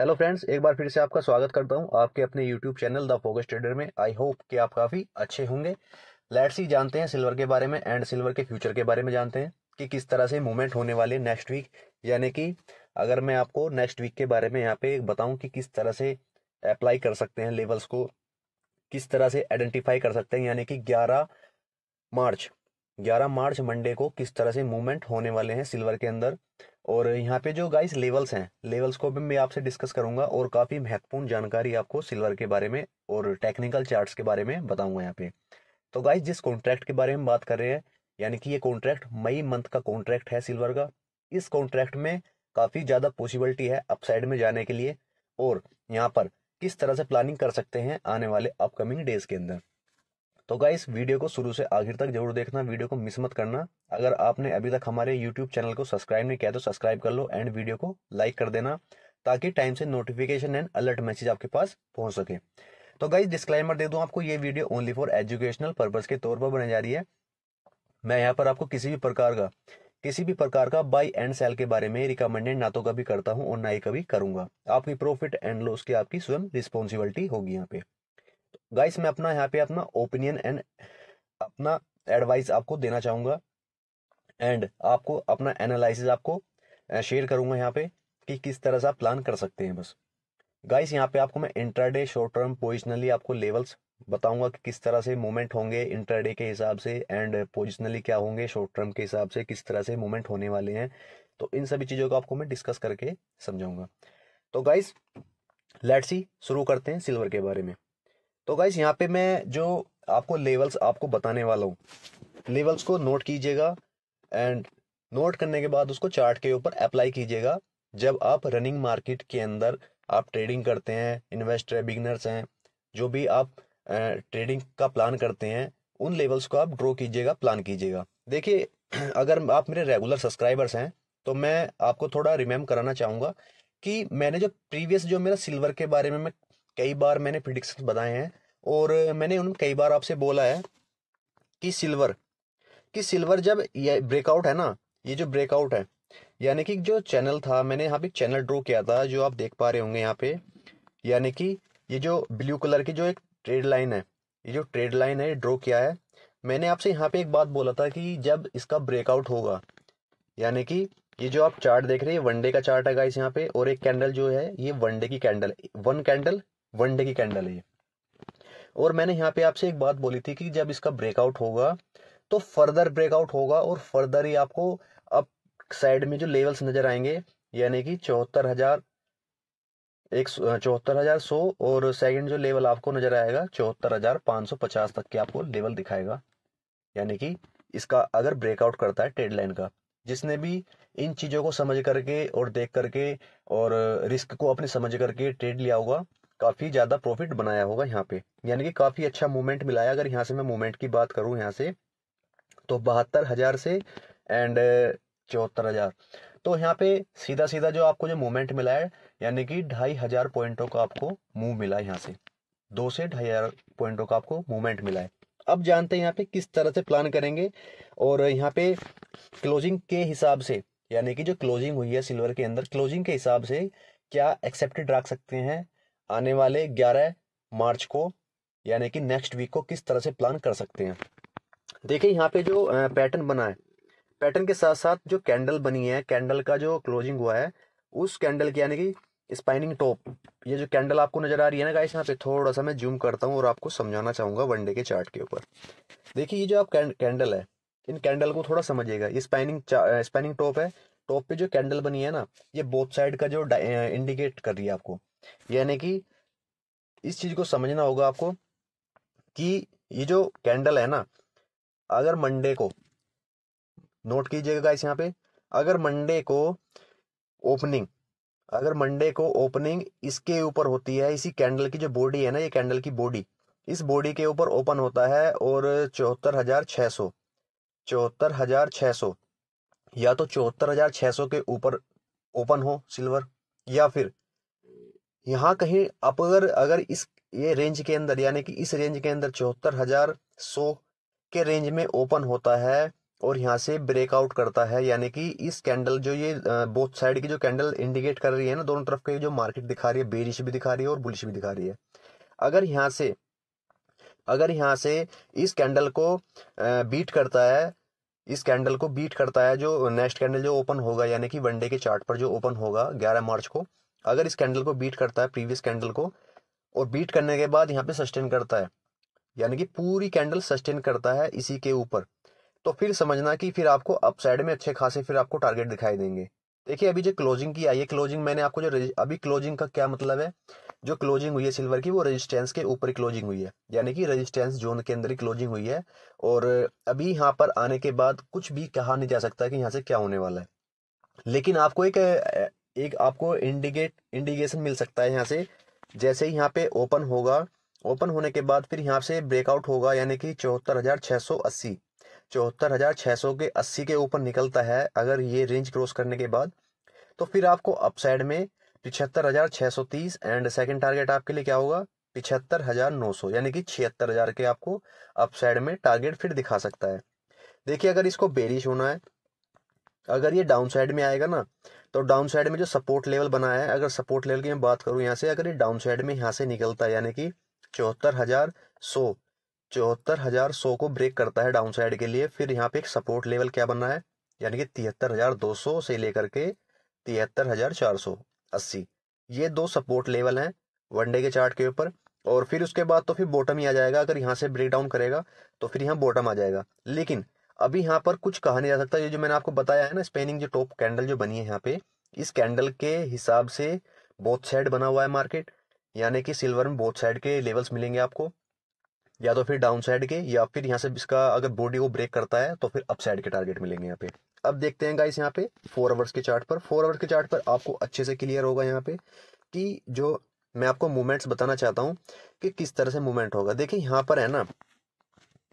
hello friends एक बार फिर से आपका स्वागत करता हूं आपके अपने YouTube channel the focus trader में आई होप कि आप काफ़ी अच्छे होंगे लेट्स ही जानते हैं सिल्वर के बारे में एंड सिल्वर के फ्यूचर के बारे में जानते हैं कि किस तरह से मूवमेंट होने वाले नेक्स्ट वीक यानी कि अगर मैं आपको नेक्स्ट वीक के बारे में यहाँ पे बताऊँ कि किस तरह से अप्लाई कर सकते हैं लेवल्स को किस तरह से आइडेंटिफाई कर सकते हैं यानी कि ग्यारह मार्च 11 मार्च मंडे को किस तरह से मूवमेंट होने वाले हैं सिल्वर के अंदर और यहाँ पे जो गाइस लेवल्स हैं लेवल्स को भी मैं आपसे डिस्कस करूंगा और काफ़ी महत्वपूर्ण जानकारी आपको सिल्वर के बारे में और टेक्निकल चार्ट्स के बारे में बताऊंगा यहाँ पे तो गाइस जिस कॉन्ट्रैक्ट के बारे में बात कर रहे हैं यानी कि ये कॉन्ट्रैक्ट मई मंथ का कॉन्ट्रैक्ट है सिल्वर का इस कॉन्ट्रैक्ट में काफ़ी ज़्यादा पॉसिबिलिटी है अपसाइड में जाने के लिए और यहाँ पर किस तरह से प्लानिंग कर सकते हैं आने वाले अपकमिंग डेज के अंदर तो गाइस वीडियो को शुरू से आखिर तक जरूर देखना वीडियो को मिस मत करना अगर आपने अभी तक हमारे यूट्यूब चैनल को सब्सक्राइब नहीं किया तो सब्सक्राइब कर लो एंड वीडियो को लाइक कर देना ताकि टाइम से नोटिफिकेशन एंड अलर्ट मैसेज आपके पास पहुंच सके तो गाइज डिस्क्लाइमर दे दूं आपको ये video only for educational purpose के तौर पर बनाई जा रही है मैं यहाँ पर आपको किसी भी प्रकार का किसी भी प्रकार का बाई एंड सेल के बारे में रिकमेंडेड ना तो कभी करता हूँ और ना ही कभी करूंगा आपकी प्रॉफिट एंड लॉस की आपकी स्वयं रिस्पॉन्सिबिलिटी होगी यहाँ पे गाइस मैं अपना यहाँ पे अपना ओपिनियन एंड अपना एडवाइस आपको देना चाहूंगा एंड आपको अपना एनालिसिस आपको शेयर करूंगा यहाँ पे कि किस तरह से आप प्लान कर सकते हैं बस गाइस यहाँ पे आपको मैं इंटरडे शॉर्ट टर्म पोजिशनली आपको लेवल्स बताऊंगा कि किस तरह से मूवमेंट होंगे इंटरडे के हिसाब से एंड पोजिशनली क्या होंगे शॉर्ट टर्म के हिसाब से किस तरह से मूवमेंट होने वाले हैं तो इन सभी चीज़ों को आपको मैं डिस्कस करके समझाऊंगा तो गाइस लेट्स ही शुरू करते हैं सिल्वर के बारे में तो गाइस यहाँ पे मैं जो आपको लेवल्स आपको बताने वाला हूँ लेवल्स को नोट कीजिएगा एंड नोट करने के बाद उसको चार्ट के ऊपर अप्लाई कीजिएगा जब आप रनिंग मार्केट के अंदर आप ट्रेडिंग करते हैं इन्वेस्टर बिगनर्स हैं जो भी आप ट्रेडिंग का प्लान करते हैं उन लेवल्स को आप ड्रॉ कीजिएगा प्लान कीजिएगा देखिए अगर आप मेरे रेगुलर सब्सक्राइबर्स हैं तो मैं आपको थोड़ा रिमेम कराना चाहूँगा कि मैंने जो प्रीवियस जो मेरा सिल्वर के बारे में मैं कई बार मैंने प्रिडिक्शन बताए हैं और मैंने उन कई बार आपसे बोला है कि सिल्वर कि सिल्वर जब ये ब्रेकआउट है ना ये जो ब्रेकआउट है यानी कि जो चैनल था मैंने यहाँ पे चैनल ड्रॉ किया था जो आप देख पा रहे होंगे यहाँ पे यानी कि ये जो ब्लू कलर की जो एक ट्रेड लाइन है ये जो ट्रेड लाइन है ये ड्रॉ किया है मैंने आपसे यहाँ पे एक बात बोला था कि जब इसका ब्रेकआउट होगा यानी कि ये जो आप चार्ट देख रहे हैं वनडे का चार्ट है इस यहाँ पे और एक कैंडल जो है ये वनडे की कैंडल वन कैंडल वनडे की कैंडल है और मैंने यहाँ पे आपसे एक बात बोली थी कि जब इसका ब्रेकआउट होगा तो फर्दर ब्रेकआउट होगा और फर्दर ही आपको अप साइड में जो लेवल्स नजर आएंगे यानी कि चौहत्तर हजार एक चौहत्तर हजार सौ और सेकंड जो लेवल आपको नजर आएगा चौहत्तर हजार पाँच सौ पचास तक के आपको लेवल दिखाएगा यानी कि इसका अगर ब्रेकआउट करता है ट्रेड लाइन का जिसने भी इन चीज़ों को समझ करके और देख करके और रिस्क को अपने समझ करके ट्रेड लिया होगा काफ़ी ज़्यादा प्रॉफिट बनाया होगा यहाँ पे यानी कि काफ़ी अच्छा मूवमेंट मिला है अगर यहाँ से मैं मूवमेंट की बात करूँ यहाँ से तो बहत्तर हज़ार से एंड चौहत्तर हज़ार तो यहाँ पे सीधा सीधा जो आपको जो मूवमेंट मिला है यानी कि ढाई हज़ार पॉइंटों का आपको मूव मिला है यहाँ से दो से ढाई हज़ार पॉइंटों का आपको मूवमेंट मिला है अब जानते हैं यहाँ पे किस तरह से प्लान करेंगे और यहाँ पे क्लोजिंग के हिसाब से यानी कि जो क्लोजिंग हुई है सिल्वर के अंदर क्लोजिंग के हिसाब से क्या एक्सेप्टेड रख सकते हैं आने वाले 11 मार्च को यानी कि नेक्स्ट वीक को किस तरह से प्लान कर सकते हैं देखिए यहाँ पे जो पैटर्न बना है पैटर्न के साथ साथ जो कैंडल बनी है कैंडल का जो क्लोजिंग हुआ है उस कैंडल की यानी कि स्पाइनिंग टॉप ये जो कैंडल आपको नजर आ रही है ना गाइस यहाँ पे थोड़ा सा मैं जूम करता हूँ और आपको समझाना चाहूंगा वनडे के चार्ट के ऊपर देखिए ये जो आप कैंडल है इन कैंडल को थोड़ा समझिएगा ये स्पाइनिंग स्पाइनिंग टॉप है टॉप पे जो कैंडल बनी है ना ये बोथ साइड का जो इंडिकेट कर रही है आपको यानी कि इस चीज़ को समझना होगा आपको कि ये जो कैंडल है ना अगर मंडे को नोट कीजिएगा इस यहाँ पे अगर मंडे को ओपनिंग अगर मंडे को ओपनिंग इसके ऊपर होती है इसी कैंडल की जो बॉडी है ना ये कैंडल की बॉडी इस बॉडी के ऊपर ओपन होता है और चौहत्तर हजार छह सौ चौहत्तर हजार छह सौ या तो चौहत्तर हजार छह सौ के ऊपर ओपन हो सिल्वर या फिर यहाँ कहीं आप अगर अगर इस ये रेंज के अंदर यानी कि इस रेंज के अंदर चौहत्तर हज़ार सौ के रेंज में ओपन होता है और यहाँ से ब्रेकआउट करता है यानी कि इस कैंडल जो ये बोथ साइड की जो कैंडल इंडिकेट कर रही है ना दोनों तरफ की जो मार्केट दिखा रही है बेरिश भी दिखा रही है और बुलिश भी दिखा रही है अगर यहाँ से अगर यहाँ से इस कैंडल को बीट करता है इस कैंडल को बीट करता है जो नेक्स्ट कैंडल जो ओपन होगा यानी कि वनडे के चार्ट पर जो ओपन होगा ग्यारह मार्च को अगर इस कैंडल को बीट करता है प्रीवियस कैंडल को और बीट करने के बाद यहाँ पे सस्टेन करता है यानी कि पूरी कैंडल सस्टेन करता है इसी के ऊपर तो फिर समझना कि फिर आपको अपसाइड में अच्छे खासे फिर आपको टारगेट दिखाई देंगे देखिए अभी जो क्लोजिंग की आई है क्लोजिंग मैंने आपको जो अभी क्लोजिंग का क्या मतलब है जो क्लोजिंग हुई है सिल्वर की वो रेजिस्टेंस के ऊपर क्लोजिंग हुई है यानी कि रेजिस्टेंस जोन के अंदर ही क्लोजिंग हुई है और अभी यहाँ पर आने के बाद कुछ भी कहा नहीं जा सकता कि यहाँ से क्या होने वाला है लेकिन आपको एक एक आपको इंडिकेट इंडिकेशन मिल सकता है यहाँ से जैसे ही यहाँ पे ओपन होगा ओपन होने के बाद फिर यहाँ से ब्रेकआउट होगा यानी कि चौहत्तर हज़ार छः सौ अस्सी चौहत्तर हज़ार छः सौ के अस्सी के ऊपर निकलता है अगर ये रेंज क्रॉस करने के बाद तो फिर आपको अपसाइड में पिछहत्तर हज़ार छः सौ तीस एंड सेकेंड टारगेट आपके लिए क्या होगा पिछहत्तर हज़ार नौ सौ यानी कि छिहत्तर हज़ार के आपको अपसाइड में टारगेट फिर दिखा सकता है देखिए अगर इसको बेरिश होना है अगर ये डाउन साइड में आएगा ना तो डाउन साइड में जो सपोर्ट लेवल बनाया है अगर सपोर्ट लेवल की मैं बात करूँ यहाँ से अगर ये डाउन साइड में यहाँ से निकलता है यानी कि चौहत्तर हज़ार सौ चौहत्तर हज़ार सौ को ब्रेक करता है डाउन साइड के लिए फिर यहाँ पे एक सपोर्ट लेवल क्या बन रहा है यानी कि तिहत्तर हज़ार दो सौ से लेकर के तिहत्तर हज़ार चार सौ अस्सी ये दो सपोर्ट लेवल हैं वनडे के चार्ट के ऊपर और फिर उसके बाद तो फिर बॉटम ही आ जाएगा अगर यहाँ से ब्रेक डाउन करेगा तो फिर यहाँ बॉटम आ जाएगा लेकिन अभी यहाँ पर कुछ कहा नहीं जा सकता ये जो मैंने आपको बताया है ना स्पेनिंग जो टॉप कैंडल जो बनी है यहाँ पे इस कैंडल के हिसाब से बोथ साइड बना हुआ है मार्केट यानी कि सिल्वर में बोथ साइड के लेवल्स मिलेंगे आपको या तो फिर डाउन साइड के या फिर यहाँ से इसका अगर बॉडी को ब्रेक करता है तो फिर अप साइड के टारगेट मिलेंगे यहाँ पे अब देखते हैं गाइस यहाँ पे फोर आवर्स के चार्ट पर फोर आवर्स के चार्ट पर आपको अच्छे से क्लियर होगा यहाँ पे कि जो मैं आपको मूवमेंट्स बताना चाहता हूँ कि किस तरह से मूवमेंट होगा देखिए यहाँ पर है ना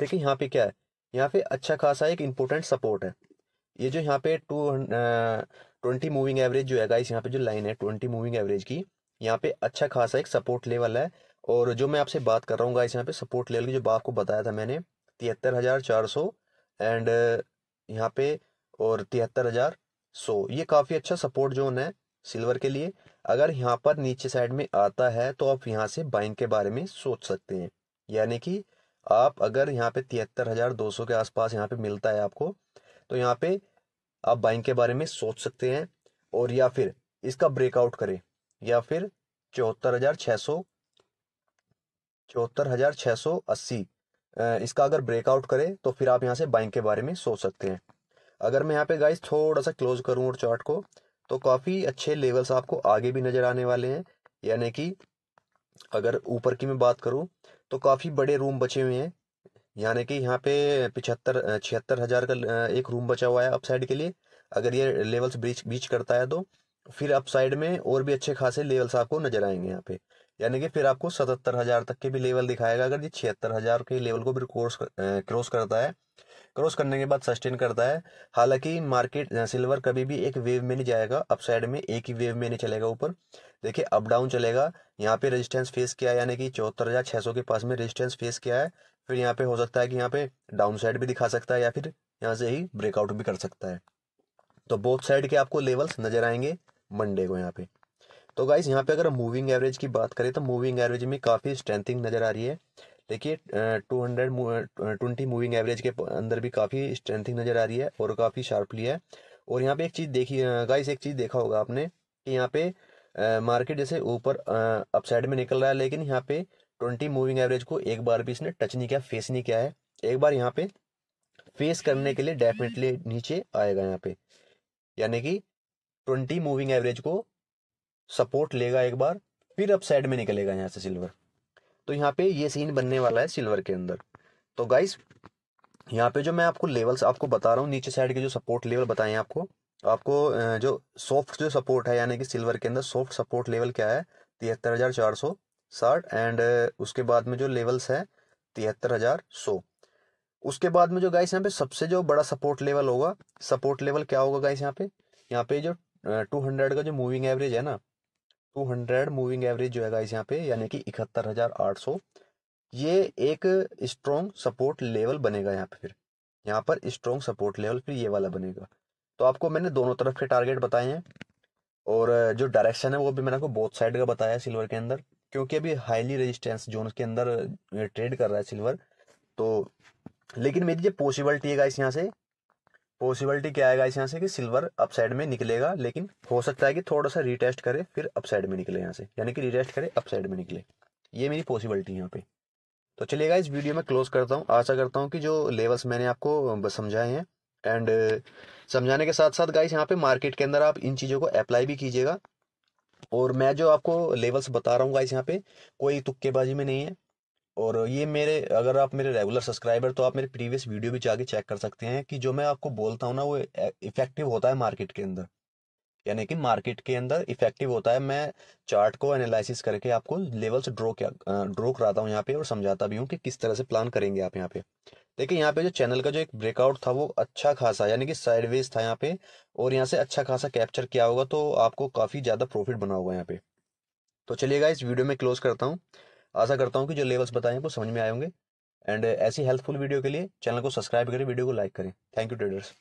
देखिए यहाँ पे क्या है यहाँ पे अच्छा खासा एक इम्पोर्टेंट सपोर्ट है ये जो यहाँ पे टू ट्वेंटी मूविंग एवरेज जो है गाइस यहाँ पे जो लाइन है ट्वेंटी मूविंग एवरेज की यहाँ पे अच्छा खासा एक सपोर्ट लेवल है और जो मैं आपसे बात कर रहा हूँ गाइस यहाँ पे सपोर्ट लेवल की जो आपको बताया था मैंने तिहत्तर हज़ार चार सौ एंड यहाँ पे और तिहत्तर हज़ार सौ ये काफ़ी अच्छा सपोर्ट जोन है सिल्वर के लिए अगर यहाँ पर नीचे साइड में आता है तो आप यहाँ से बाइंग के बारे में सोच सकते हैं यानी कि आप अगर यहाँ पे तिहत्तर हज़ार दो सौ के आसपास यहाँ पे मिलता है आपको तो यहाँ पे आप बाइंग के बारे में सोच सकते हैं और या फिर इसका ब्रेकआउट करें या फिर चौहत्तर हज़ार छः सौ चौहत्तर हज़ार छः सौ अस्सी इसका अगर ब्रेकआउट करें तो फिर आप यहाँ से बाइंग के बारे में सोच सकते हैं अगर मैं यहाँ पे गाइस थोड़ा सा क्लोज करूँ और चार्ट को तो काफ़ी अच्छे लेवल्स आपको आगे भी नज़र आने वाले हैं यानी कि अगर ऊपर की मैं बात करूँ तो काफ़ी बड़े रूम बचे हुए हैं यानी कि यहाँ पे पिछहत्तर छिहत्तर हज़ार का एक रूम बचा हुआ है अपसाइड के लिए अगर ये लेवल्स ब्रीच बीच करता है तो फिर अपसाइड में और भी अच्छे खासे लेवल्स आपको नजर आएंगे यहाँ पे यानी कि फिर आपको सतहत्तर हज़ार तक के भी लेवल दिखाएगा अगर ये छिहत्तर हज़ार के लेवल को भी क्रॉस क्रॉस करता है क्रॉस करने के बाद सस्टेन करता है हालांकि मार्केट सिल्वर कभी भी एक वेव में नहीं जाएगा अपसाइड में एक ही वेव में नहीं चलेगा ऊपर देखिए अप डाउन चलेगा यहाँ पे रेजिस्टेंस फेस किया यानी कि चौहत्तर हज़ार छः सौ के पास में रेजिस्टेंस फेस किया है फिर यहाँ पे हो सकता है कि यहाँ पे डाउन साइड भी दिखा सकता है या फिर यहाँ से ही ब्रेकआउट भी कर सकता है तो बोथ साइड के आपको लेवल्स नजर आएंगे मंडे को यहाँ पे तो गाइस यहाँ पे अगर मूविंग एवरेज की बात करें तो मूविंग एवरेज में काफ़ी स्ट्रेंथिंग नज़र आ रही है देखिए two hundred twenty moving average के अंदर भी काफ़ी स्ट्रेंथिंग नज़र आ रही है और काफ़ी शार्पली है और यहाँ पे एक चीज़ देखी गाइस एक चीज़ देखा होगा आपने कि यहाँ पे मार्केट जैसे ऊपर अपसाइड में निकल रहा है लेकिन यहाँ पे ट्वेंटी मूविंग एवरेज को एक बार भी इसने टच नहीं किया फेस नहीं किया है एक बार यहाँ पे फेस करने के लिए डेफिनेटली नीचे आएगा यहाँ पे यानी कि ट्वेंटी मूविंग एवरेज को सपोर्ट लेगा एक बार फिर अपसाइड में निकलेगा यहाँ से सिल्वर तो यहाँ पे ये सीन बनने वाला है सिल्वर के अंदर तो गाइस यहाँ पे जो मैं आपको लेवल्स आपको बता रहा हूँ नीचे साइड के जो सपोर्ट लेवल बताए आपको तो आपको जो सॉफ्ट जो सपोर्ट है यानी कि सिल्वर के अंदर सॉफ्ट सपोर्ट लेवल क्या है तिहत्तर हजार चार सौ साठ एंड उसके बाद में जो लेवल्स है तिहत्तर हजार सौ उसके बाद में जो गाइस यहाँ पे सबसे जो बड़ा सपोर्ट लेवल होगा सपोर्ट लेवल क्या होगा गाइस यहाँ पे यहाँ पे जो टू हंड्रेड का जो मूविंग एवरेज है ना टू हंड्रेड मूविंग एवरेज जो है इस यहाँ पे यानी कि इकहत्तर हजार आठ सौ ये एक स्ट्रॉन्ग सपोर्ट लेवल बनेगा यहाँ पे फिर यहाँ पर स्ट्रॉन्ग सपोर्ट लेवल फिर ये वाला बनेगा तो आपको मैंने दोनों तरफ के टारगेट बताए हैं और जो डायरेक्शन है वो भी मैंने आपको बोथ साइड का बताया सिल्वर के अंदर क्योंकि अभी हाईली रेजिस्टेंस जोन के अंदर ट्रेड कर रहा है सिल्वर तो लेकिन मेरी जो पॉसिबिलिटी है इस यहाँ से पॉसिबिलिटी क्या है इस यहाँ से कि सिल्वर अपसाइड में निकलेगा लेकिन हो सकता है कि थोड़ा सा रिटेस्ट करे फिर अपसाइड में निकले यहाँ से यानी कि रिटेस्ट करे अपसाइड में निकले ये मेरी पॉसिबिलिटी यहाँ पे तो चलिएगा इस वीडियो में क्लोज करता हूँ आशा करता हूँ कि जो लेवल्स मैंने आपको समझाए हैं एंड समझाने के साथ साथ गाइस यहाँ पे मार्केट के अंदर आप इन चीज़ों को अप्लाई भी कीजिएगा और मैं जो आपको लेवल्स बता रहा हूँ गाइस यहाँ पे कोई तुक्केबाजी में नहीं है और ये मेरे अगर आप मेरे रेगुलर सब्सक्राइबर तो आप मेरे प्रीवियस वीडियो भी जाके चेक कर सकते हैं कि जो मैं आपको बोलता हूँ ना वो इफेक्टिव होता है मार्केट के अंदर यानी कि मार्केट के अंदर इफेक्टिव होता है मैं चार्ट को एनालिसिस करके आपको लेवल्स ड्रो क्या ड्रो कराता हूँ यहाँ पे और समझाता भी हूँ कि किस तरह से प्लान करेंगे आप यहाँ पे देखिए यहाँ पे जो चैनल का जो एक ब्रेकआउट था वो अच्छा खासा यानी कि साइडवेज था यहाँ पे और यहाँ से अच्छा खासा कैप्चर किया होगा तो आपको काफ़ी ज़्यादा प्रॉफिट बना होगा यहाँ पे तो चलिएगा इस वीडियो में क्लोज करता हूँ आशा करता हूँ कि जो लेवल्स बताए हैं वो समझ में आए होंगे एंड ऐसी हेल्पफुल वीडियो के लिए चैनल को सब्सक्राइब करें वीडियो को लाइक करें थैंक यू ट्रेडर्स